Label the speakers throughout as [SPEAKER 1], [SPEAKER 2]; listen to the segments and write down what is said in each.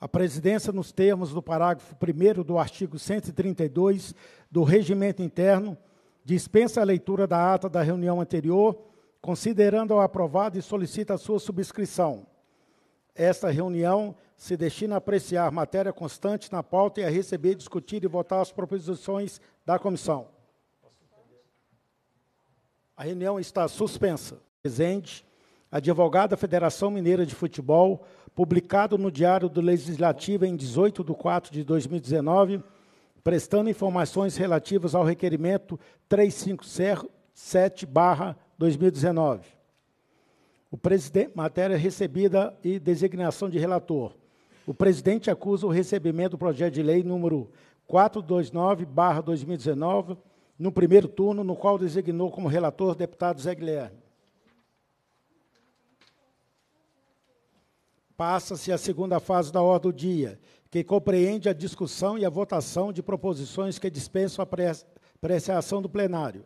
[SPEAKER 1] A presidência, nos termos do parágrafo 1 do artigo 132 do Regimento Interno, dispensa a leitura da ata da reunião anterior, considerando-a aprovada e solicita a sua subscrição. Esta reunião se destina a apreciar matéria constante na pauta e a receber, discutir e votar as proposições da comissão. A reunião está suspensa. Presente, advogada Federação Mineira de Futebol, publicado no Diário do Legislativo em 18 de 4 de 2019, prestando informações relativas ao requerimento 357-2019. O presidente, matéria recebida e designação de relator. O presidente acusa o recebimento do projeto de lei número 429-2019, no primeiro turno, no qual designou como relator o deputado Zé Guilherme. Passa-se a segunda fase da ordem do dia, que compreende a discussão e a votação de proposições que dispensam a apreciação do plenário.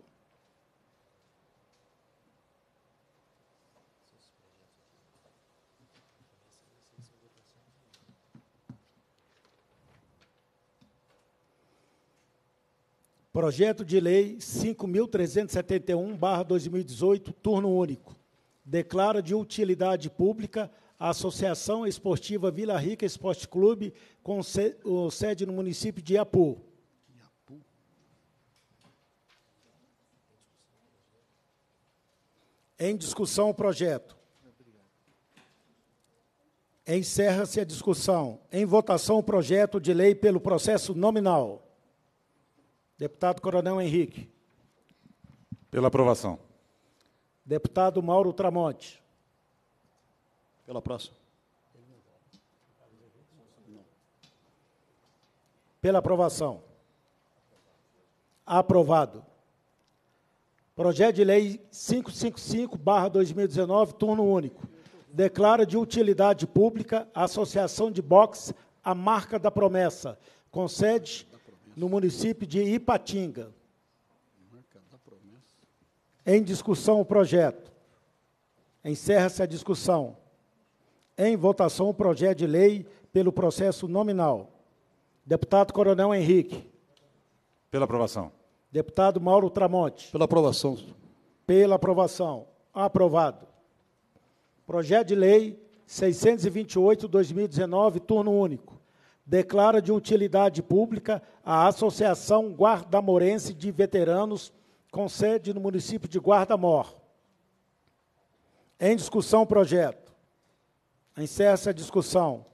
[SPEAKER 1] Projeto de Lei 5.371, 2018, turno único. Declara de utilidade pública a Associação Esportiva Vila Rica Esporte Clube, com sede no município de Iapu. Em discussão o projeto. Encerra-se a discussão. Em votação o projeto de lei pelo processo nominal. Deputado Coronel Henrique. Pela aprovação. Deputado Mauro Tramonte. Pela próxima. Pela aprovação. Aprovado. Projeto de Lei 555-2019, turno único. Declara de utilidade pública a Associação de Boxe A Marca da Promessa, com sede no município de Ipatinga. Em discussão o projeto. Encerra-se a discussão em votação o projeto de lei pelo processo nominal. Deputado Coronel Henrique. Pela aprovação. Deputado Mauro Tramonte. Pela aprovação. Pela aprovação. Aprovado. Projeto de lei 628-2019, turno único. Declara de utilidade pública a Associação Guarda-Morense de Veteranos, com sede no município de Guarda-Mor. Em discussão, projeto. Encerra-se a discussão.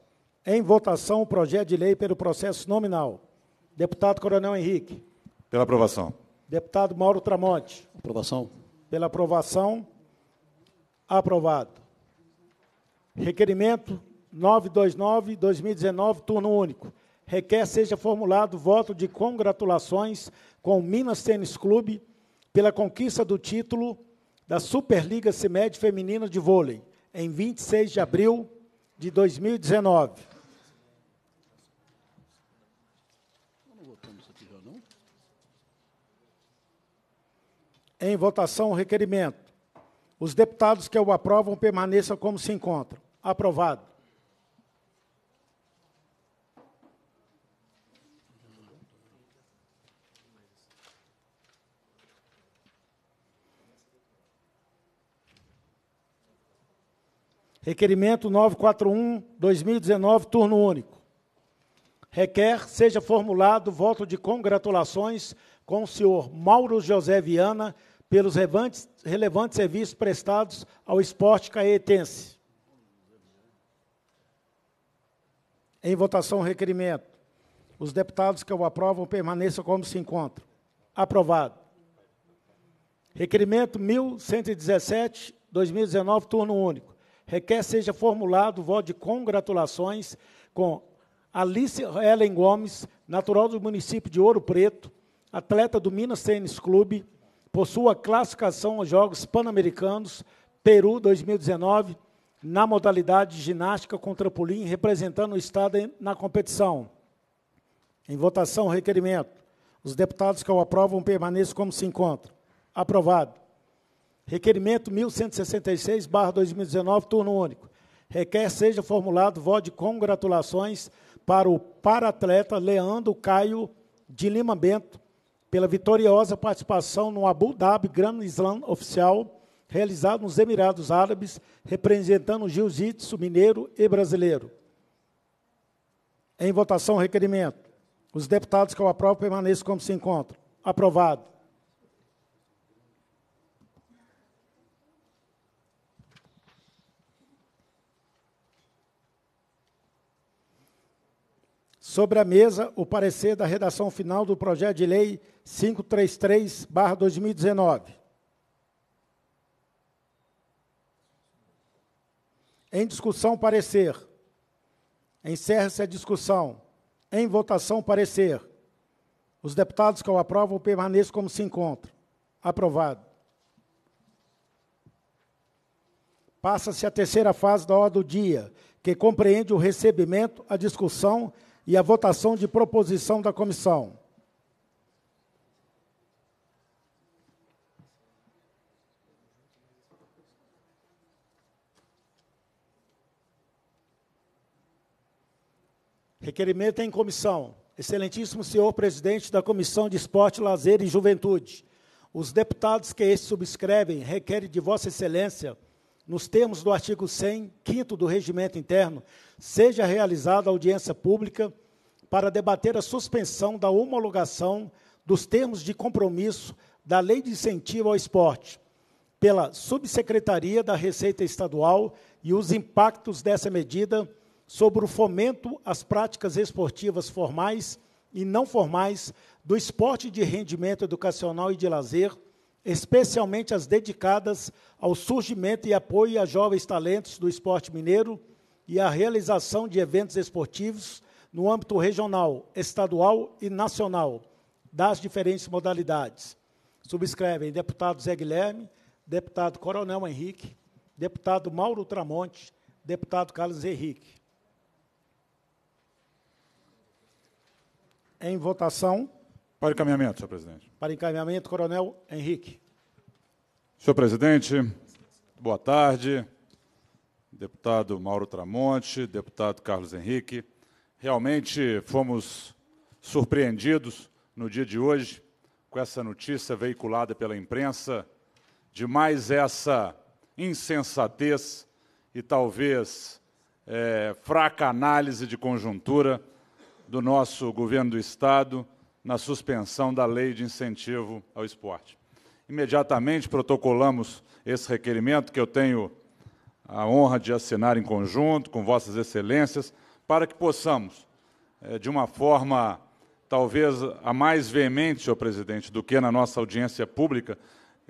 [SPEAKER 1] Em votação, o projeto de lei pelo processo nominal. Deputado Coronel Henrique.
[SPEAKER 2] Pela aprovação.
[SPEAKER 1] Deputado Mauro Tramonte. Aprovação. Pela aprovação. Aprovado. Requerimento 929-2019, turno único. Requer seja formulado voto de congratulações com o Minas Tênis Clube pela conquista do título da Superliga CIMED Feminina de Vôlei em 26 de abril de 2019. Em votação, o requerimento. Os deputados que o aprovam permaneçam como se encontram. Aprovado. Requerimento 941-2019, turno único. Requer seja formulado voto de congratulações com o senhor Mauro José Viana pelos relevantes, relevantes serviços prestados ao esporte caetense. Em votação, requerimento. Os deputados que o aprovam permaneçam como se encontram. Aprovado. Requerimento 1117, 2019, turno único requer seja formulado o voto de congratulações com Alice Helen Gomes, natural do município de Ouro Preto, atleta do Minas Tênis Clube, por sua classificação aos Jogos Pan-Americanos Peru 2019, na modalidade ginástica com trampolim, representando o Estado na competição. Em votação, requerimento. Os deputados que o aprovam permaneçam como se encontram. Aprovado. Requerimento 1166, barra 2019, turno único. Requer seja formulado voto de congratulações para o paratleta Leandro Caio de Lima Bento, pela vitoriosa participação no Abu Dhabi Grand Slam Oficial, realizado nos Emirados Árabes, representando o jiu-jitsu mineiro e brasileiro. Em votação, requerimento. Os deputados que o aprovam permaneçam como se encontram. Aprovado. Sobre a mesa, o parecer da redação final do projeto de lei 533/2019. Em discussão, parecer. Encerra-se a discussão. Em votação, parecer. Os deputados que o aprovam permaneçam como se encontram. Aprovado. Passa-se a terceira fase da ordem do dia, que compreende o recebimento, a discussão e a votação de proposição da comissão. Requerimento em comissão. Excelentíssimo senhor presidente da Comissão de Esporte, Lazer e Juventude. Os deputados que este subscrevem requerem de Vossa Excelência nos termos do artigo 100, 5 do Regimento Interno, seja realizada audiência pública para debater a suspensão da homologação dos termos de compromisso da Lei de Incentivo ao Esporte pela Subsecretaria da Receita Estadual e os impactos dessa medida sobre o fomento às práticas esportivas formais e não formais do esporte de rendimento educacional e de lazer especialmente as dedicadas ao surgimento e apoio a jovens talentos do esporte mineiro e à realização de eventos esportivos no âmbito regional, estadual e nacional, das diferentes modalidades. Subscrevem deputado Zé Guilherme, deputado Coronel Henrique, deputado Mauro Tramonte, deputado Carlos Henrique. Em votação.
[SPEAKER 2] Para encaminhamento, senhor presidente.
[SPEAKER 1] Para encaminhamento, Coronel Henrique.
[SPEAKER 2] Senhor presidente, boa tarde. Deputado Mauro Tramonte, deputado Carlos Henrique. Realmente fomos surpreendidos no dia de hoje com essa notícia veiculada pela imprensa de mais essa insensatez e talvez é, fraca análise de conjuntura do nosso governo do Estado na suspensão da lei de incentivo ao esporte. Imediatamente protocolamos esse requerimento que eu tenho a honra de assinar em conjunto com Vossas Excelências, para que possamos, eh, de uma forma talvez a mais veemente, senhor presidente, do que na nossa audiência pública,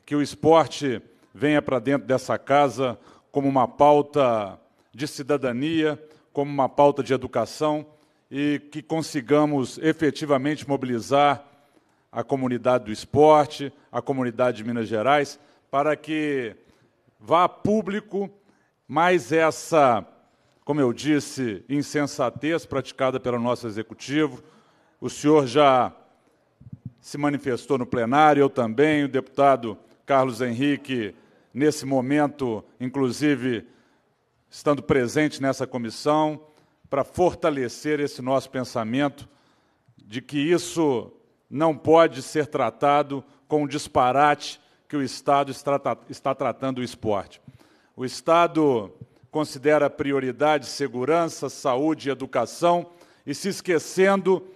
[SPEAKER 2] que o esporte venha para dentro dessa casa como uma pauta de cidadania, como uma pauta de educação e que consigamos efetivamente mobilizar a comunidade do esporte, a comunidade de Minas Gerais, para que vá público mais essa, como eu disse, insensatez praticada pelo nosso executivo. O senhor já se manifestou no plenário, eu também, o deputado Carlos Henrique, nesse momento, inclusive, estando presente nessa comissão para fortalecer esse nosso pensamento de que isso não pode ser tratado com o disparate que o Estado está tratando o esporte. O Estado considera prioridade segurança, saúde e educação e se esquecendo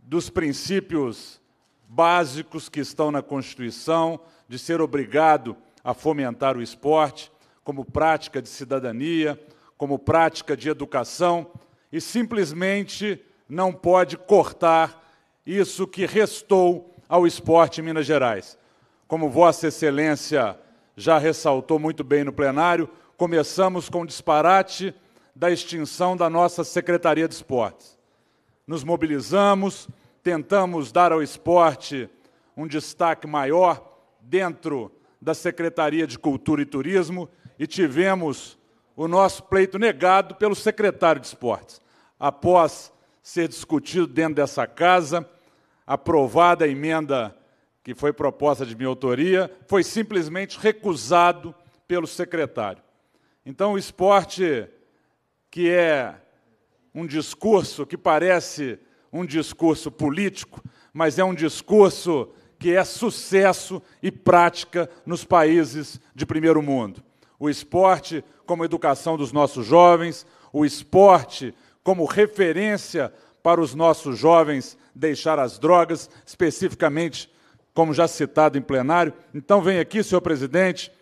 [SPEAKER 2] dos princípios básicos que estão na Constituição, de ser obrigado a fomentar o esporte como prática de cidadania, como prática de educação e simplesmente não pode cortar isso que restou ao esporte em Minas Gerais. Como Vossa Excelência já ressaltou muito bem no plenário, começamos com o disparate da extinção da nossa Secretaria de Esportes. Nos mobilizamos, tentamos dar ao esporte um destaque maior dentro da Secretaria de Cultura e Turismo e tivemos o nosso pleito negado pelo secretário de Esportes. Após ser discutido dentro dessa casa, aprovada a emenda que foi proposta de minha autoria, foi simplesmente recusado pelo secretário. Então, o esporte, que é um discurso que parece um discurso político, mas é um discurso que é sucesso e prática nos países de primeiro mundo o esporte como educação dos nossos jovens, o esporte como referência para os nossos jovens deixar as drogas, especificamente, como já citado em plenário. Então, venho aqui, senhor presidente,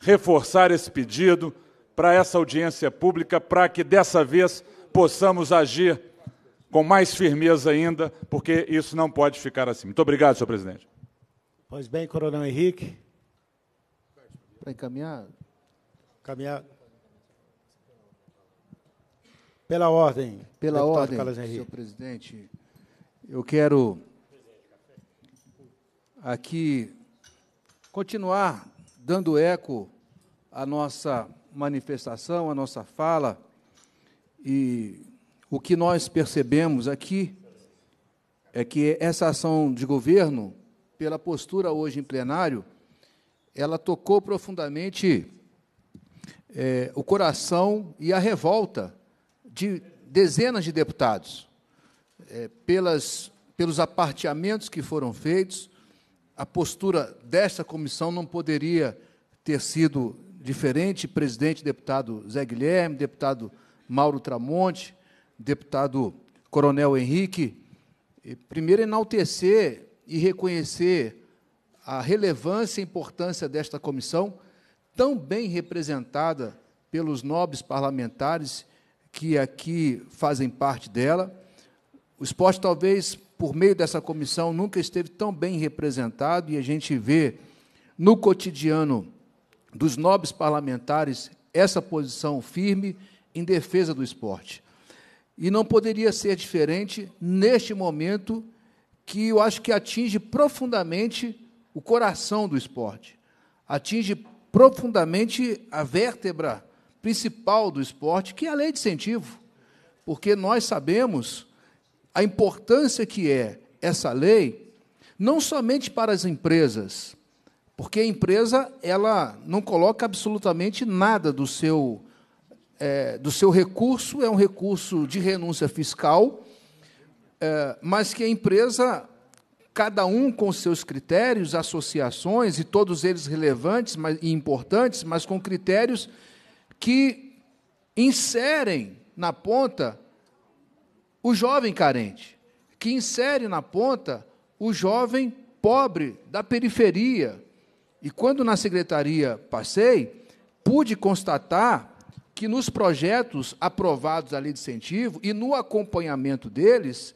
[SPEAKER 2] reforçar esse pedido para essa audiência pública, para que dessa vez possamos agir com mais firmeza ainda, porque isso não pode ficar assim. Muito obrigado, senhor presidente.
[SPEAKER 1] Pois bem, Coronel Henrique. Para encaminhar, Caminhar pela ordem. Pela ordem, senhor
[SPEAKER 3] presidente.
[SPEAKER 1] Eu quero
[SPEAKER 3] aqui continuar dando eco à nossa manifestação, à nossa fala e o que nós percebemos aqui é que essa ação de governo, pela postura hoje em plenário, ela tocou profundamente é, o coração e a revolta de dezenas de deputados é, pelas, pelos aparteamentos que foram feitos. A postura desta comissão não poderia ter sido diferente. Presidente, deputado Zé Guilherme, deputado Mauro Tramonte, deputado Coronel Henrique, primeiro enaltecer e reconhecer a relevância e importância desta comissão tão bem representada pelos nobres parlamentares que aqui fazem parte dela. O esporte, talvez, por meio dessa comissão, nunca esteve tão bem representado e a gente vê no cotidiano dos nobres parlamentares essa posição firme em defesa do esporte. E não poderia ser diferente neste momento que eu acho que atinge profundamente o coração do esporte, atinge profundamente a vértebra principal do esporte, que é a lei de incentivo, porque nós sabemos a importância que é essa lei, não somente para as empresas, porque a empresa ela não coloca absolutamente nada do seu é, do seu recurso, é um recurso de renúncia fiscal, é, mas que a empresa cada um com seus critérios, associações, e todos eles relevantes e importantes, mas com critérios que inserem na ponta o jovem carente, que insere na ponta o jovem pobre da periferia. E quando na secretaria passei, pude constatar que nos projetos aprovados ali de incentivo e no acompanhamento deles,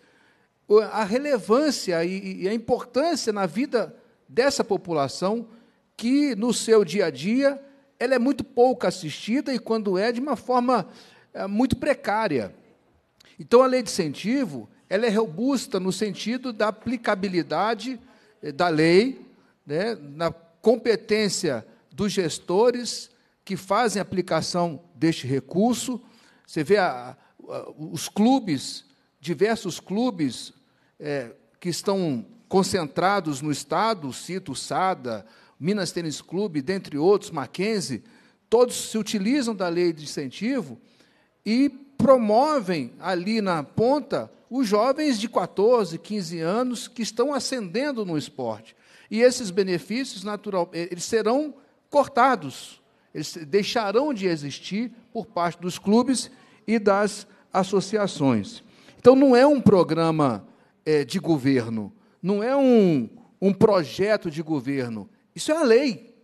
[SPEAKER 3] a relevância e a importância na vida dessa população que, no seu dia a dia, ela é muito pouco assistida e, quando é, de uma forma é, muito precária. Então, a lei de incentivo ela é robusta no sentido da aplicabilidade eh, da lei, né, na competência dos gestores que fazem a aplicação deste recurso. Você vê a, a, os clubes, diversos clubes é, que estão concentrados no Estado, cito SADA, Minas Tênis Clube, dentre outros, Mackenzie, todos se utilizam da lei de incentivo e promovem ali na ponta os jovens de 14, 15 anos que estão ascendendo no esporte. E esses benefícios, natural, eh, eles serão cortados, eles deixarão de existir por parte dos clubes e das associações. Então, não é um programa é, de governo, não é um, um projeto de governo, isso é a lei.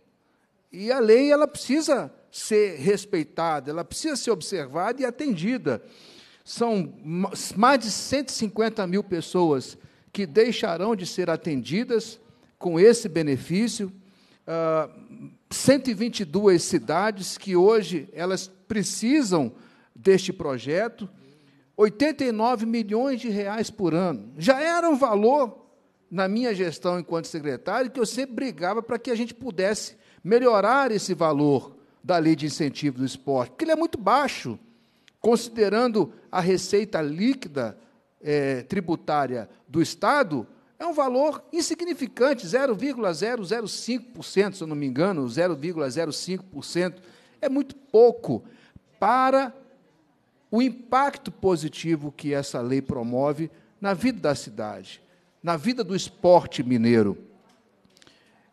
[SPEAKER 3] E a lei ela precisa ser respeitada, ela precisa ser observada e atendida. São mais de 150 mil pessoas que deixarão de ser atendidas com esse benefício. Uh, ah, 122 cidades que hoje elas precisam deste projeto. 89 milhões de reais por ano. Já era um valor, na minha gestão enquanto secretário, que eu sempre brigava para que a gente pudesse melhorar esse valor da lei de incentivo do esporte, porque ele é muito baixo, considerando a receita líquida é, tributária do Estado, é um valor insignificante, 0,005%, se eu não me engano, 0,05%, é muito pouco para o impacto positivo que essa lei promove na vida da cidade, na vida do esporte mineiro.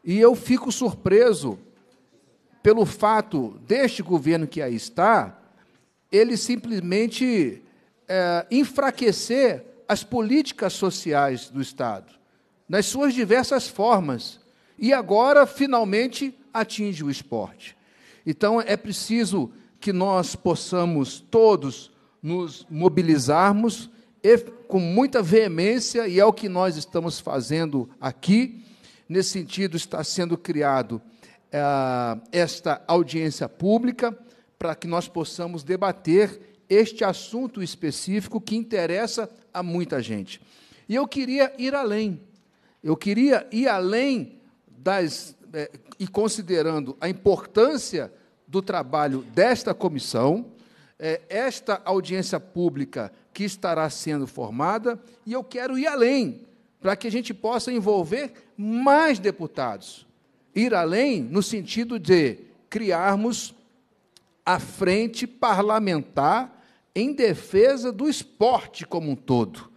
[SPEAKER 3] E eu fico surpreso pelo fato deste governo que aí está, ele simplesmente é, enfraquecer as políticas sociais do Estado, nas suas diversas formas. E agora, finalmente, atinge o esporte. Então, é preciso que nós possamos todos nos mobilizarmos e, com muita veemência, e é o que nós estamos fazendo aqui. Nesse sentido, está sendo criado eh, esta audiência pública para que nós possamos debater este assunto específico que interessa a muita gente. E eu queria ir além. Eu queria ir além das. Eh, e considerando a importância do trabalho desta comissão, é, esta audiência pública que estará sendo formada, e eu quero ir além, para que a gente possa envolver mais deputados. Ir além no sentido de criarmos a frente parlamentar em defesa do esporte como um todo.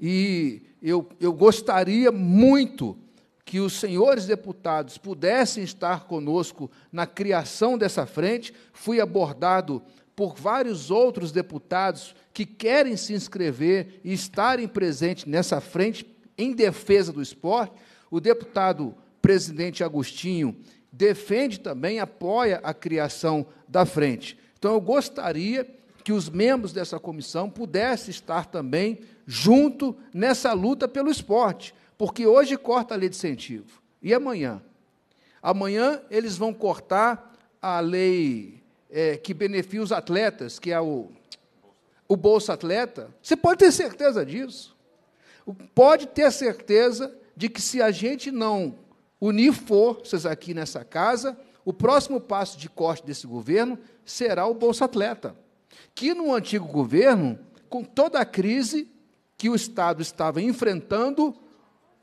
[SPEAKER 3] E eu, eu gostaria muito que os senhores deputados pudessem estar conosco na criação dessa frente, fui abordado por vários outros deputados que querem se inscrever e estarem presentes nessa frente em defesa do esporte. O deputado presidente Agostinho defende também, apoia a criação da frente. Então, eu gostaria que os membros dessa comissão pudessem estar também junto nessa luta pelo esporte porque hoje corta a lei de incentivo. E amanhã? Amanhã eles vão cortar a lei é, que beneficia os atletas, que é o, o Bolsa Atleta. Você pode ter certeza disso. Pode ter certeza de que se a gente não unir forças aqui nessa casa, o próximo passo de corte desse governo será o Bolsa Atleta, que no antigo governo, com toda a crise que o Estado estava enfrentando,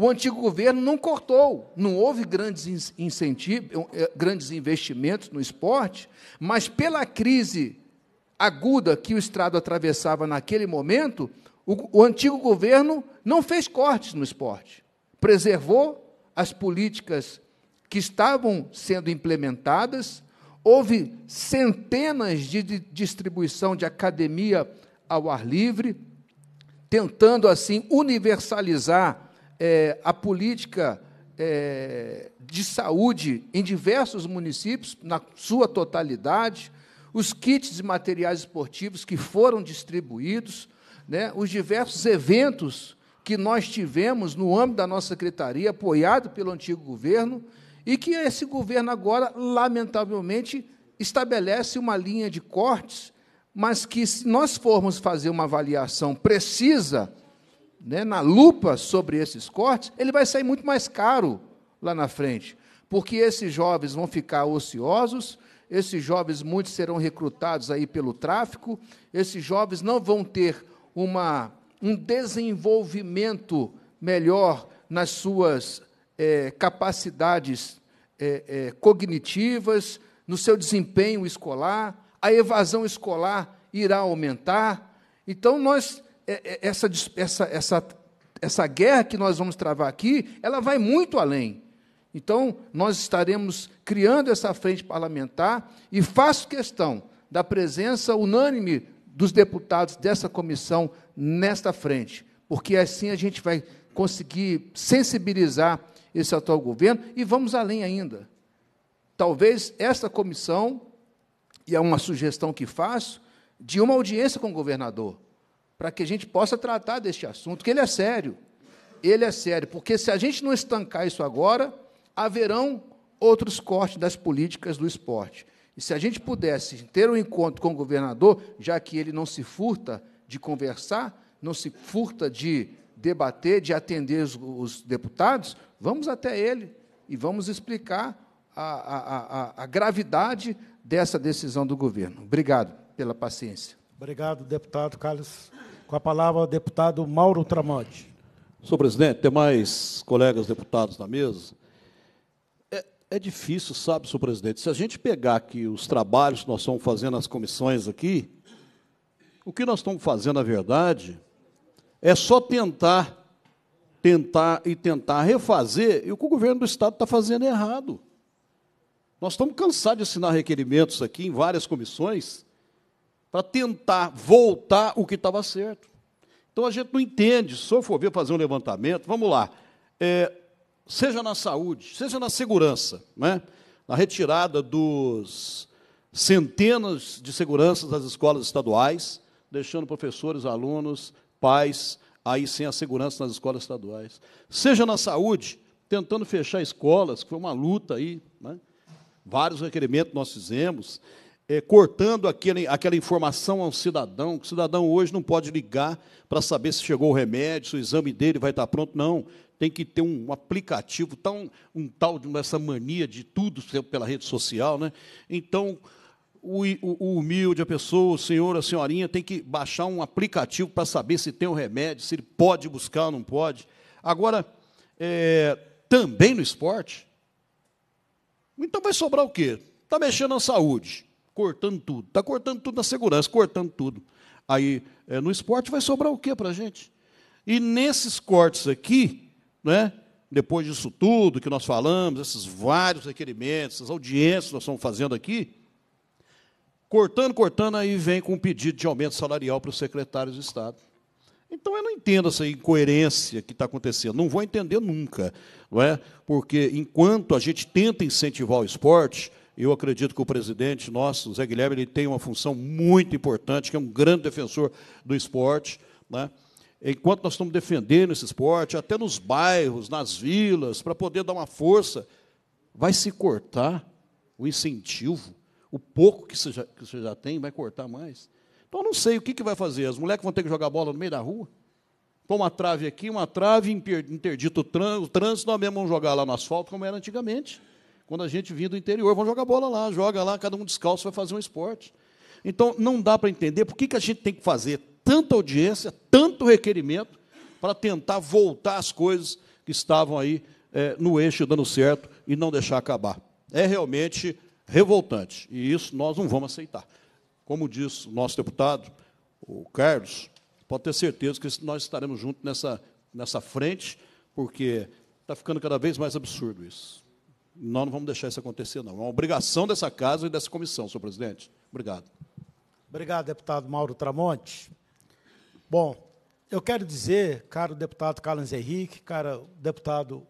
[SPEAKER 3] o antigo governo não cortou, não houve grandes incentivos, eh, grandes investimentos no esporte, mas pela crise aguda que o Estado atravessava naquele momento, o, o antigo governo não fez cortes no esporte, preservou as políticas que estavam sendo implementadas, houve centenas de distribuição de academia ao ar livre, tentando assim universalizar é, a política é, de saúde em diversos municípios, na sua totalidade, os kits de materiais esportivos que foram distribuídos, né, os diversos eventos que nós tivemos no âmbito da nossa secretaria, apoiado pelo antigo governo, e que esse governo agora, lamentavelmente, estabelece uma linha de cortes, mas que, se nós formos fazer uma avaliação precisa né, na lupa sobre esses cortes, ele vai sair muito mais caro lá na frente, porque esses jovens vão ficar ociosos, esses jovens muitos serão recrutados aí pelo tráfico, esses jovens não vão ter uma, um desenvolvimento melhor nas suas é, capacidades é, é, cognitivas, no seu desempenho escolar, a evasão escolar irá aumentar. Então, nós é, é, essa, essa, essa, essa guerra que nós vamos travar aqui, ela vai muito além. Então, nós estaremos criando essa frente parlamentar e faço questão da presença unânime dos deputados dessa comissão nesta frente, porque assim a gente vai conseguir sensibilizar esse atual governo e vamos além ainda. Talvez esta comissão, e é uma sugestão que faço, de uma audiência com o governador para que a gente possa tratar deste assunto, que ele é sério. Ele é sério, porque se a gente não estancar isso agora, haverão outros cortes das políticas do esporte. E se a gente pudesse ter um encontro com o governador, já que ele não se furta de conversar, não se furta de debater, de atender os, os deputados, vamos até ele e vamos explicar a, a, a, a gravidade dessa decisão do governo. Obrigado pela paciência.
[SPEAKER 1] Obrigado, deputado Carlos com a palavra, o deputado Mauro Tramonte.
[SPEAKER 3] Senhor presidente,
[SPEAKER 4] demais colegas deputados na mesa. É, é difícil, sabe, senhor presidente, se a gente pegar aqui os trabalhos que nós estamos fazendo nas comissões aqui, o que nós estamos fazendo, na verdade, é só tentar, tentar e tentar refazer e o que o governo do Estado está fazendo errado. Nós estamos cansados de assinar requerimentos aqui em várias comissões para tentar voltar o que estava certo. Então a gente não entende. Se eu for ver fazer um levantamento, vamos lá. É, seja na saúde, seja na segurança, né? na retirada dos centenas de seguranças das escolas estaduais, deixando professores, alunos, pais aí sem a segurança nas escolas estaduais. Seja na saúde, tentando fechar escolas, que foi uma luta aí, né? vários requerimentos nós fizemos é, cortando aquele, aquela informação ao cidadão, que o cidadão hoje não pode ligar para saber se chegou o remédio, se o exame dele vai estar tá pronto, não. Tem que ter um aplicativo, tão, tá um tal de essa mania de tudo pela rede social. Né? Então, o, o, humilde, a pessoa, o senhor, a senhorinha, tem que baixar um aplicativo para saber se tem o remédio, se ele pode buscar ou não pode. Agora, é, também no esporte, então vai sobrar o quê? Está mexendo na saúde cortando tudo. Está cortando tudo na segurança, cortando tudo. Aí, é, no esporte, vai sobrar o que para a gente? E nesses cortes aqui, né, depois disso tudo que nós falamos, esses vários requerimentos, essas audiências que nós estamos fazendo aqui, cortando, cortando, aí vem com um pedido de aumento salarial para os secretários de Estado. Então eu não entendo essa incoerência que está acontecendo. Não vou entender nunca, não é? Porque enquanto a gente tenta incentivar o esporte, eu acredito que o presidente nosso, Zé Guilherme, ele tem uma função muito importante, que é um grande defensor do esporte. Né? Enquanto nós estamos defendendo esse esporte, até nos bairros, nas vilas, para poder dar uma força, vai se cortar o incentivo. O pouco que você já, que você já tem vai cortar mais. Então, eu não sei o que, que vai fazer. As moleques vão ter que jogar bola no meio da rua? Põe uma trave aqui, uma trave, interdito o trânsito, nós mesmos vamos jogar lá no asfalto, como era antigamente quando a gente vinha do interior. Vão jogar bola lá, joga lá, cada um descalço vai fazer um esporte. Então, não dá para entender por que, que a gente tem que fazer tanta audiência, tanto requerimento, para tentar voltar as coisas que estavam aí é, no eixo dando certo e não deixar acabar. É realmente revoltante. E isso nós não vamos aceitar. Como diz o nosso deputado, o Carlos, pode ter certeza que nós estaremos juntos nessa, nessa frente, porque está ficando cada vez mais absurdo isso. Nós não vamos deixar isso acontecer, não. É uma obrigação dessa casa e dessa comissão, senhor presidente. Obrigado.
[SPEAKER 1] Obrigado, deputado Mauro Tramonte. Bom, eu quero dizer, caro deputado Carlos Henrique, caro deputado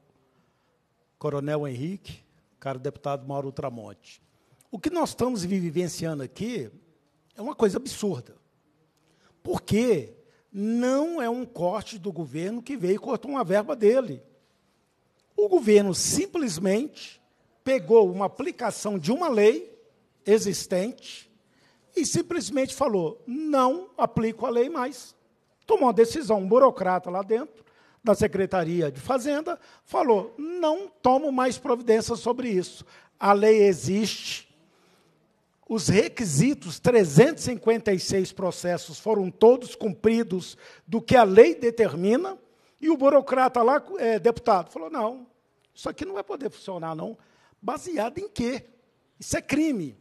[SPEAKER 1] Coronel Henrique, caro deputado Mauro Tramonte, o que nós estamos vivenciando aqui é uma coisa absurda. Porque não é um corte do governo que veio e cortou uma verba dele. O governo simplesmente pegou uma aplicação de uma lei existente e simplesmente falou: não aplico a lei mais. Tomou uma decisão, um burocrata lá dentro, da Secretaria de Fazenda, falou: não tomo mais providência sobre isso. A lei existe. Os requisitos, 356 processos, foram todos cumpridos do que a lei determina. E o burocrata lá, é, deputado, falou: não, isso aqui não vai poder funcionar, não. Baseado em quê? Isso é crime.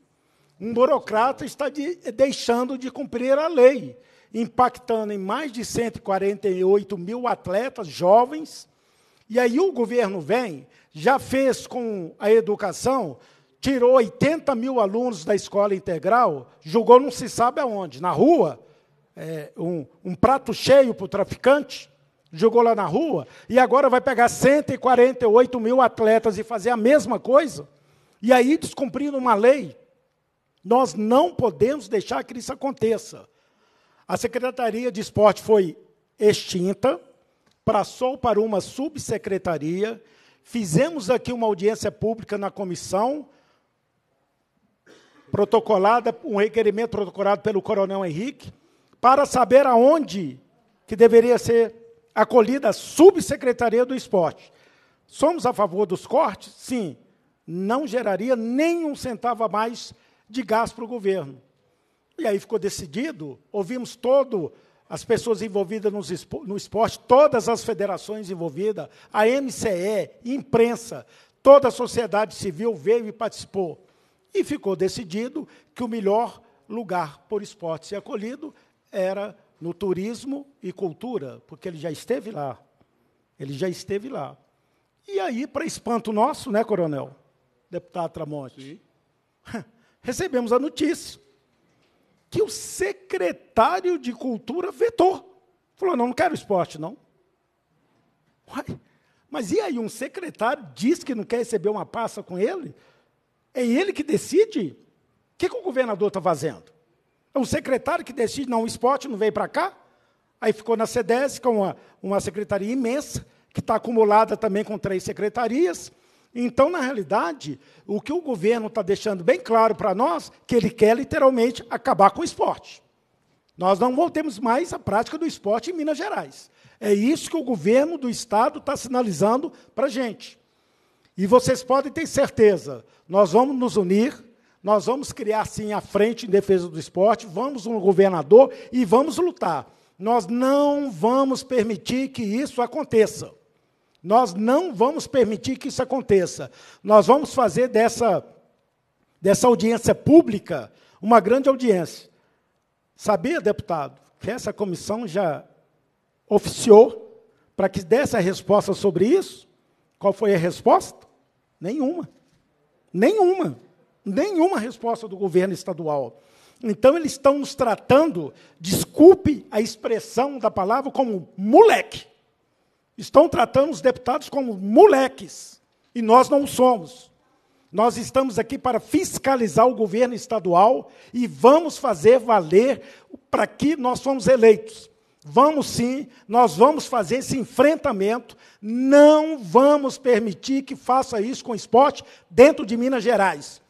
[SPEAKER 1] Um burocrata está de, deixando de cumprir a lei, impactando em mais de 148 mil atletas jovens. E aí o governo vem, já fez com a educação, tirou 80 mil alunos da escola integral, julgou não se sabe aonde, na rua, é, um, um prato cheio para o traficante jogou lá na rua, e agora vai pegar 148 mil atletas e fazer a mesma coisa? E aí descumprindo uma lei. Nós não podemos deixar que isso aconteça. A Secretaria de Esporte foi extinta, passou para uma subsecretaria, fizemos aqui uma audiência pública na comissão, protocolada, um requerimento protocolado pelo Coronel Henrique, para saber aonde que deveria ser acolhida a subsecretaria do esporte. Somos a favor dos cortes? Sim. Não geraria nenhum centavo a mais de gasto para o governo. E aí ficou decidido, ouvimos todo as pessoas envolvidas no esporte, todas as federações envolvidas, a MCE, imprensa, toda a sociedade civil veio e participou. E ficou decidido que o melhor lugar por esporte ser acolhido era no turismo e cultura, porque ele já esteve lá. Ele já esteve lá. E aí, para espanto nosso, né, coronel? Deputado Tramonte. Sim. Recebemos a notícia que o secretário de Cultura vetou. Falou: não, não quero esporte, não. Uai, mas e aí, um secretário diz que não quer receber uma pasta com ele? É ele que decide? O que, que o governador está fazendo? É um secretário que decide, não, o esporte não veio para cá. Aí ficou na CDES, com uma, uma secretaria imensa, que está acumulada também com três secretarias. Então, na realidade, o que o governo está deixando bem claro para nós, que ele quer literalmente acabar com o esporte. Nós não voltemos mais à prática do esporte em Minas Gerais. É isso que o governo do Estado está sinalizando para a gente. E vocês podem ter certeza, nós vamos nos unir, nós vamos criar sim a frente em defesa do esporte, vamos um governador e vamos lutar. Nós não vamos permitir que isso aconteça. Nós não vamos permitir que isso aconteça. Nós vamos fazer dessa, dessa audiência pública uma grande audiência. Sabia, deputado, que essa comissão já oficiou para que desse a resposta sobre isso? Qual foi a resposta? Nenhuma. Nenhuma. Nenhuma resposta do governo estadual. Então, eles estão nos tratando, desculpe a expressão da palavra, como moleque. Estão tratando os deputados como moleques. E nós não somos. Nós estamos aqui para fiscalizar o governo estadual e vamos fazer valer para que nós fomos eleitos. Vamos sim, nós vamos fazer esse enfrentamento, não vamos permitir que faça isso com esporte dentro de Minas Gerais.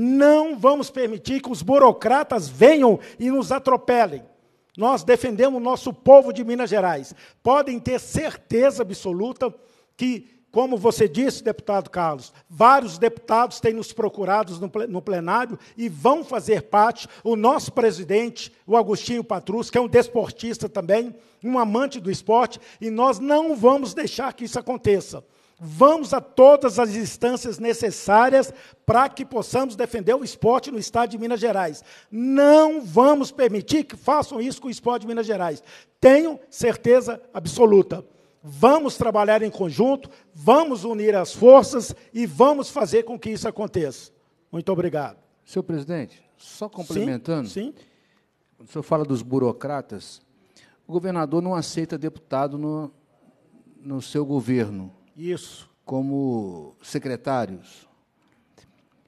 [SPEAKER 1] Não vamos permitir que os burocratas venham e nos atropelem. Nós defendemos o nosso povo de Minas Gerais. Podem ter certeza absoluta que, como você disse, deputado Carlos, vários deputados têm nos procurados no plenário e vão fazer parte. O nosso presidente, o Agostinho Patrus, que é um desportista também, um amante do esporte, e nós não vamos deixar que isso aconteça. Vamos a todas as instâncias necessárias para que possamos defender o esporte no estado de Minas Gerais. Não vamos permitir que façam isso com o esporte de Minas Gerais. Tenho certeza absoluta. Vamos trabalhar em conjunto, vamos unir as forças e vamos fazer com que isso aconteça. Muito obrigado. Senhor presidente, só complementando. Sim. sim. Quando o senhor fala dos burocratas,
[SPEAKER 3] o governador não aceita deputado no, no seu governo. Isso. Como secretários.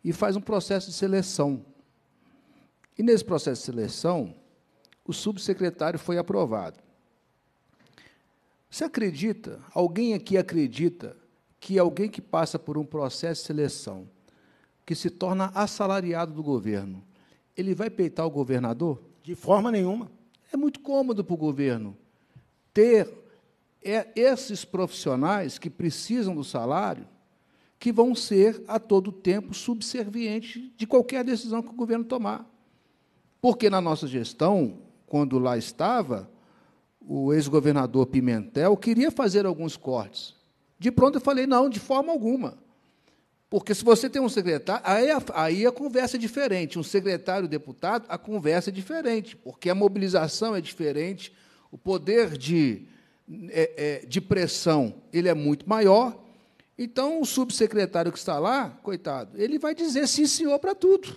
[SPEAKER 3] E faz um processo de seleção. E nesse processo de seleção, o subsecretário foi aprovado. Você acredita, alguém aqui acredita, que alguém que passa por um processo de seleção, que se torna assalariado do governo, ele vai peitar o governador? De forma nenhuma. É muito cômodo para o governo ter é esses profissionais que precisam do salário que vão ser, a todo tempo, subservientes de qualquer decisão que o governo tomar. Porque na nossa gestão, quando lá estava, o ex-governador Pimentel queria fazer alguns cortes. De pronto eu falei, não, de forma alguma. Porque se você tem um secretário, aí a, aí a conversa é diferente. Um secretário deputado, a conversa é diferente, porque a mobilização é diferente, o poder de é, é, de pressão ele é muito maior. Então, o subsecretário que está lá, coitado, ele vai dizer sim, senhor, para tudo.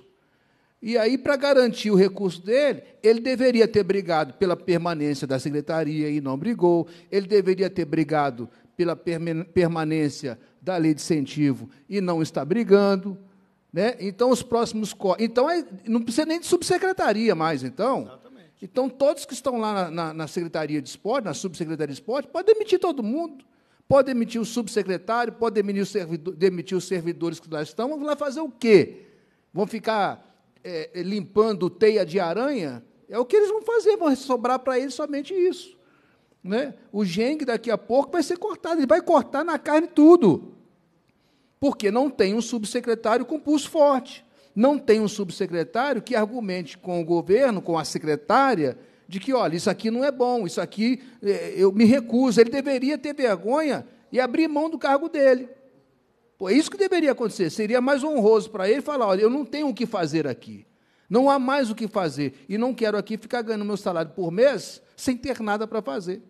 [SPEAKER 3] E aí, para garantir o recurso dele, ele deveria ter brigado pela permanência da secretaria e não brigou, ele deveria ter brigado pela permanência da lei de incentivo e não está brigando. Né? Então, os próximos. Então, é, não precisa nem de subsecretaria mais, então. Então, todos que estão lá na, na, na Secretaria de Esporte, na Subsecretaria de Esporte, podem demitir todo mundo. Pode demitir o subsecretário, pode demitir, servidor, demitir os servidores que lá estão. Vão lá fazer o quê? Vão ficar é, é limpando teia de aranha? É o que eles vão fazer, vão sobrar para eles somente isso. Né? O Geng, daqui a pouco, vai ser cortado, ele vai cortar na carne tudo. Porque não tem um subsecretário com pulso forte não tem um subsecretário que argumente com o governo, com a secretária, de que, olha, isso aqui não é bom, isso aqui é, eu me recuso. Ele deveria ter vergonha e abrir mão do cargo dele. Pô, é isso que deveria acontecer. Seria mais honroso para ele falar: olha, eu não tenho o que fazer aqui. Não há mais o que fazer. E não quero aqui ficar ganhando meu salário por mês sem ter nada para fazer.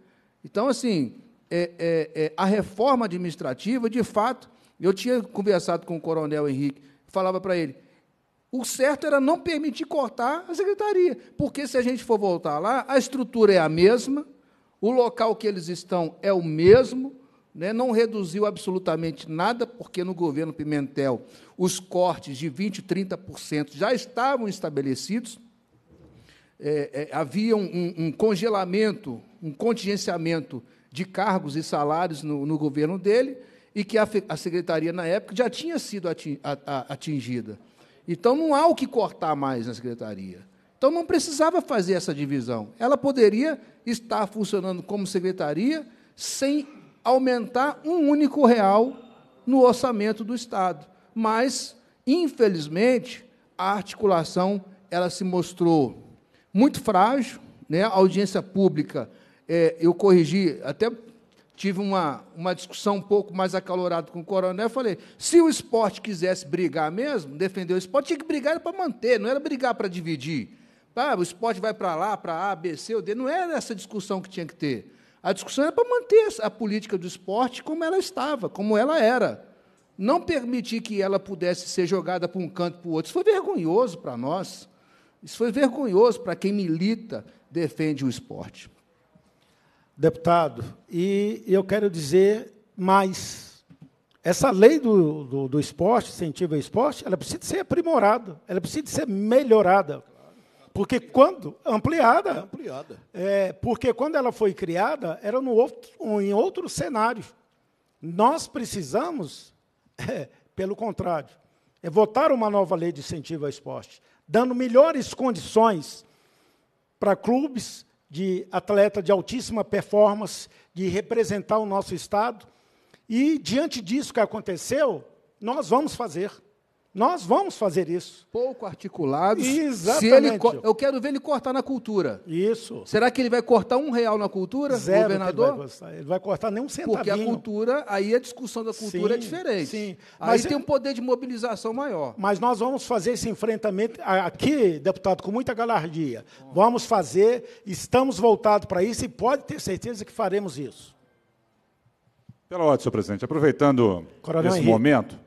[SPEAKER 3] Então, assim, é, é, é, a reforma administrativa, de fato, eu tinha conversado com o coronel Henrique, falava para ele: o certo era não permitir cortar a secretaria, porque se a gente for voltar lá, a estrutura é a mesma, o local que eles estão é o mesmo, né? não reduziu absolutamente nada, porque no governo Pimentel os cortes de 20%, 30% já estavam estabelecidos. É, é, havia um, um, congelamento, um contingenciamento de cargos e salários no, no governo dele, e que a, a secretaria, na época, já tinha sido atingida. Então não há o que cortar mais na secretaria. Então não precisava fazer essa divisão. Ela poderia estar funcionando como secretaria sem aumentar um único real no orçamento do Estado. Mas, infelizmente, a articulação ela se mostrou muito frágil, né? A audiência pública, é, eu corrigi até tive uma, uma discussão um pouco mais acalorada com o coronel, eu falei, se o esporte quisesse brigar mesmo, defender o esporte, tinha que brigar para manter, não era brigar para dividir. Ah, o esporte vai para lá, para A, B, C, ou D, não era essa discussão que tinha que ter. A discussão era para manter a política do esporte como ela estava, como ela era. Não permitir que ela pudesse ser jogada para um canto para o outro. Isso foi vergonhoso para nós. Isso foi vergonhoso para quem milita, defende o
[SPEAKER 1] esporte deputado. E eu quero dizer mais. Essa lei do, do, do esporte, incentivo ao esporte, ela precisa ser aprimorada, ela precisa ser melhorada. Porque quando. Ampliada. ampliada. É, porque quando ela foi criada, era no outro, em outro cenário. Nós precisamos, é, pelo contrário, é votar uma nova lei de incentivo ao esporte, dando melhores condições para clubes, de atleta de altíssima performance, de representar o nosso Estado. E, diante disso que aconteceu, nós vamos fazer. Nós vamos fazer isso. Pouco articulados. Exatamente. ele, eu quero ver ele cortar na cultura. Isso. Será que ele
[SPEAKER 3] vai cortar um real na cultura, Zero governador? Ele
[SPEAKER 1] vai, ele vai cortar nem um centavinho. Porque a
[SPEAKER 3] cultura, aí a discussão da cultura é sim, é diferente. Sim. Mas aí tem é-
[SPEAKER 1] um poder de mobilização maior. Mas nós vamos fazer esse enfrentamento aqui, deputado, com muita galardia. Vamos fazer, estamos voltados para isso e pode ter certeza que faremos isso.
[SPEAKER 2] Pela ordem, senhor presidente. Aproveitando Coronel esse Henrique. momento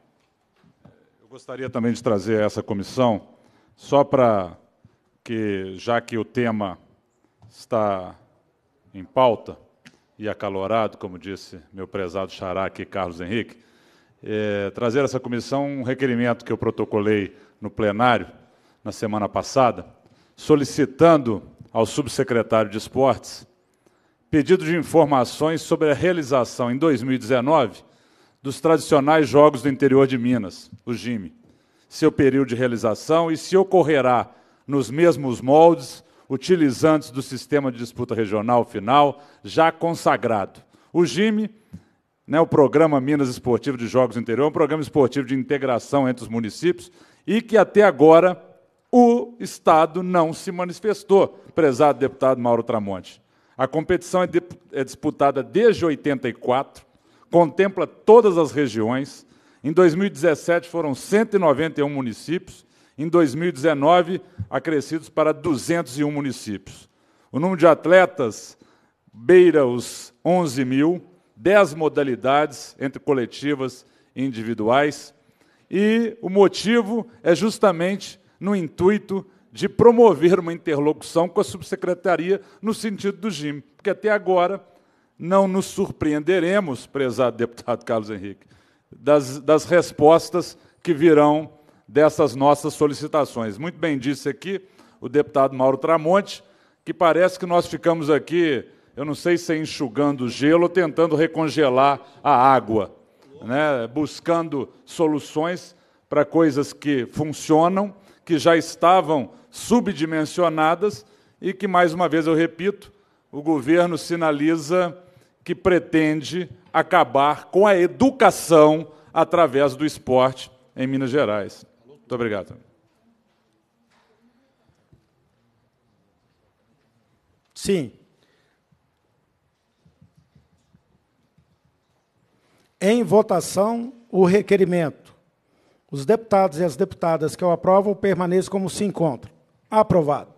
[SPEAKER 2] Gostaria também de trazer essa comissão, só para que, já que o tema está em pauta e acalorado, como disse meu prezado xará aqui, Carlos Henrique, é, trazer essa comissão um requerimento que eu protocolei no plenário na semana passada, solicitando ao subsecretário de Esportes pedido de informações sobre a realização em 2019 dos tradicionais jogos do interior de Minas, o GIME, seu período de realização e se ocorrerá nos mesmos moldes, utilizantes do sistema de disputa regional final já consagrado. O GIME, né, o Programa Minas Esportivo de Jogos do Interior, é um programa esportivo de integração entre os municípios e que até agora o Estado não se manifestou, prezado deputado Mauro Tramonte. A competição é, é disputada desde 84, contempla todas as regiões. Em 2017 foram 191 municípios, em 2019 acrescidos para 201 municípios. O número de atletas beira os 11 mil, 10 modalidades entre coletivas e individuais. E o motivo é justamente no intuito de promover uma interlocução com a subsecretaria no sentido do GIM, porque até agora não nos surpreenderemos, prezado deputado Carlos Henrique, das, das respostas que virão dessas nossas solicitações. Muito bem disse aqui o deputado Mauro Tramonte, que parece que nós ficamos aqui, eu não sei se é enxugando o gelo ou tentando recongelar a água, né? buscando soluções para coisas que funcionam, que já estavam subdimensionadas e que, mais uma vez eu repito, o governo sinaliza que pretende acabar com a educação através do esporte em Minas Gerais. Muito obrigado.
[SPEAKER 1] Sim. Em votação, o requerimento. Os deputados e as deputadas que o aprovam permaneçam como se encontram. Aprovado.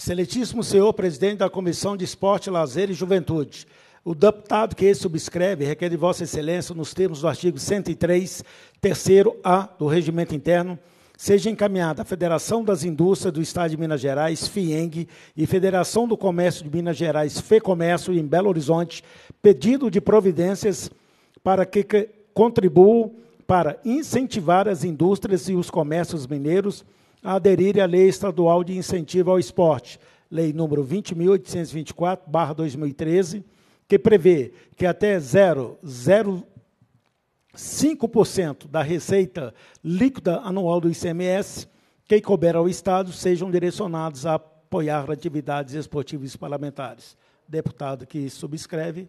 [SPEAKER 1] Excelentíssimo senhor presidente da Comissão de Esporte, Lazer e Juventude. O deputado que esse subscreve requer de Vossa Excelência, nos termos do artigo 103, terceiro A do Regimento Interno, seja encaminhada à Federação das Indústrias do Estado de Minas Gerais, FIENG, e Federação do Comércio de Minas Gerais, FEComércio, em Belo Horizonte, pedido de providências para que contribuam para incentivar as indústrias e os comércios mineiros a aderirem à Lei Estadual de Incentivo ao Esporte, Lei número 20.824-2013, que prevê que até 0,05% da receita líquida anual do ICMS que couber ao Estado sejam direcionados a apoiar atividades esportivas parlamentares. Deputado que subscreve,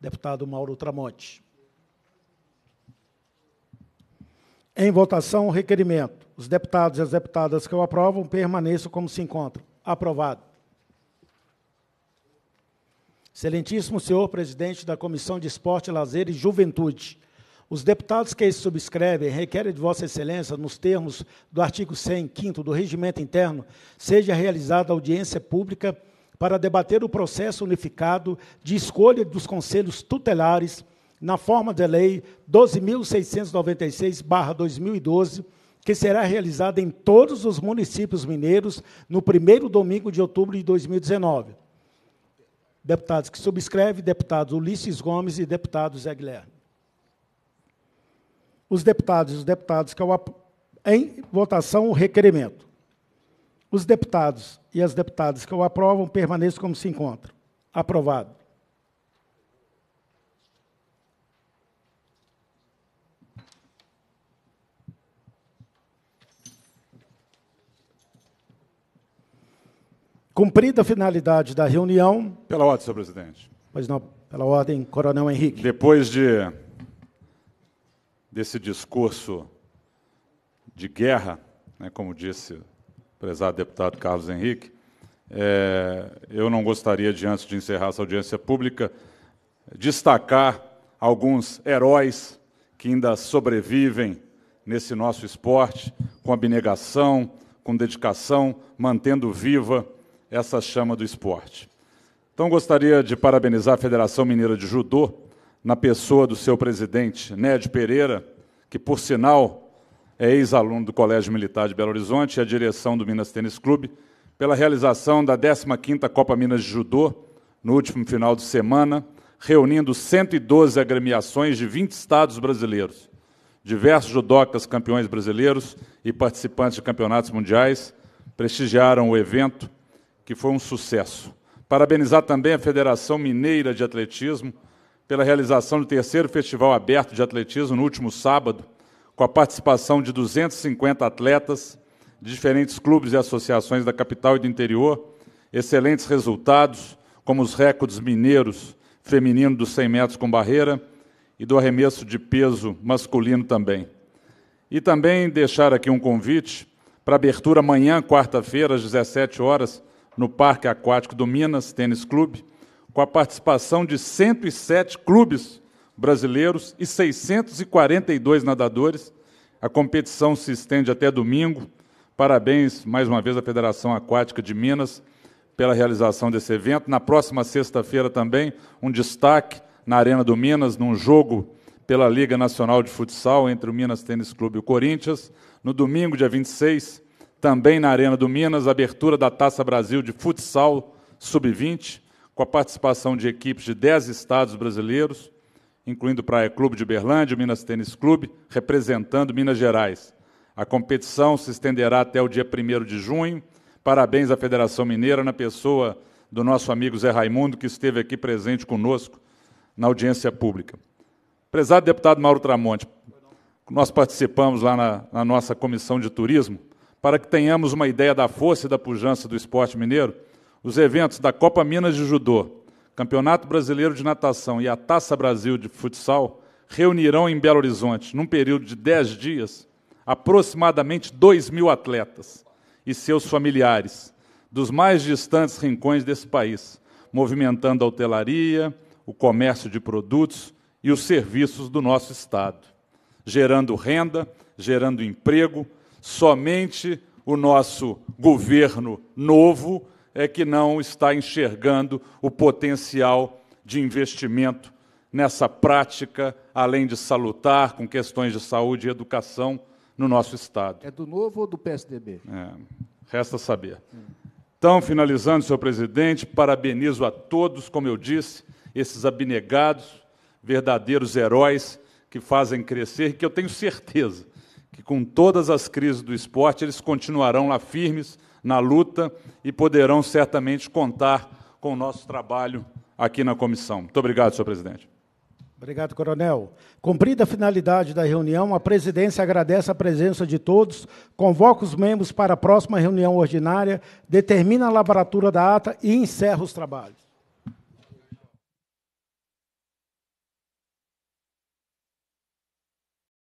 [SPEAKER 1] deputado Mauro Tramonte. Em votação, o requerimento. Os deputados e as deputadas que o aprovam permaneçam como se encontram. Aprovado. Excelentíssimo senhor presidente da Comissão de Esporte, Lazer e Juventude. Os deputados que subscrevem requerem de Vossa Excelência, nos termos do artigo 100, 5 do Regimento Interno, seja realizada audiência pública para debater o processo unificado de escolha dos conselhos tutelares na forma da lei 12.696/2012, que será realizada em todos os municípios mineiros no primeiro domingo de outubro de 2019. Deputados que subscreve, deputado Ulisses Gomes e deputado Zé Guilherme. Os deputados e os deputados que o em votação o requerimento. Os deputados e as deputadas que o aprovam permaneçam como se encontram. Aprovado. Cumprida a finalidade da reunião. Pela
[SPEAKER 2] ordem, senhor presidente.
[SPEAKER 1] Pois não, pela ordem, Coronel Henrique.
[SPEAKER 2] Depois de desse discurso de guerra, né, como disse o prezado deputado Carlos Henrique, é, eu não gostaria, de, antes de encerrar essa audiência pública, destacar alguns heróis que ainda sobrevivem nesse nosso esporte, com abnegação, com dedicação, mantendo viva essa chama do esporte. Então, gostaria de parabenizar a Federação Mineira de Judô, na pessoa do seu presidente, Ned Pereira, que, por sinal, é ex-aluno do Colégio Militar de Belo Horizonte e é a direção do Minas Tênis Clube, pela realização da 15ª Copa Minas de Judô, no último final de semana, reunindo 112 agremiações de 20 estados brasileiros, diversos judocas campeões brasileiros e participantes de campeonatos mundiais prestigiaram o evento que foi um sucesso. Parabenizar também a Federação Mineira de Atletismo pela realização do terceiro Festival Aberto de Atletismo no último sábado, com a participação de 250 atletas de diferentes clubes e associações da capital e do interior. Excelentes resultados, como os recordes mineiros feminino dos 100 metros com barreira e do arremesso de peso masculino também. E também deixar aqui um convite para abertura amanhã, quarta-feira, às 17 horas, no Parque Aquático do Minas Tênis Clube, com a participação de 107 clubes brasileiros e 642 nadadores. A competição se estende até domingo. Parabéns mais uma vez à Federação Aquática de Minas pela realização desse evento. Na próxima sexta-feira também, um destaque na Arena do Minas, num jogo pela Liga Nacional de Futsal entre o Minas Tênis Clube e o Corinthians. No domingo, dia 26, também na Arena do Minas, abertura da Taça Brasil de Futsal Sub-20, com a participação de equipes de 10 estados brasileiros, incluindo o Praia Clube de Uberlândia, o Minas Tênis Clube, representando Minas Gerais. A competição se estenderá até o dia 1 de junho. Parabéns à Federação Mineira, na pessoa do nosso amigo Zé Raimundo, que esteve aqui presente conosco na audiência pública. Prezado deputado Mauro Tramonte, nós participamos lá na, na nossa comissão de turismo para que tenhamos uma ideia da força e da pujança do esporte mineiro, os eventos da Copa Minas de Judô, Campeonato Brasileiro de Natação e a Taça Brasil de Futsal reunirão em Belo Horizonte, num período de 10 dias, aproximadamente 2 mil atletas e seus familiares, dos mais distantes rincões desse país, movimentando a hotelaria, o comércio de produtos e os serviços do nosso Estado, gerando renda, gerando emprego, Somente o nosso governo novo é que não está enxergando o potencial de investimento nessa prática, além de salutar com questões de saúde e educação no nosso Estado. É do novo ou do PSDB? É, resta saber. Então, finalizando, senhor presidente, parabenizo a todos, como eu disse, esses abnegados, verdadeiros heróis que fazem crescer, que eu tenho certeza que com todas as crises do esporte eles continuarão lá firmes na luta e poderão certamente contar com o nosso trabalho aqui na comissão. Muito obrigado, senhor presidente.
[SPEAKER 1] Obrigado, Coronel. Cumprida a finalidade da reunião, a presidência agradece a presença de todos, convoca os membros para a próxima reunião ordinária, determina a laboratura da ata e encerra os trabalhos.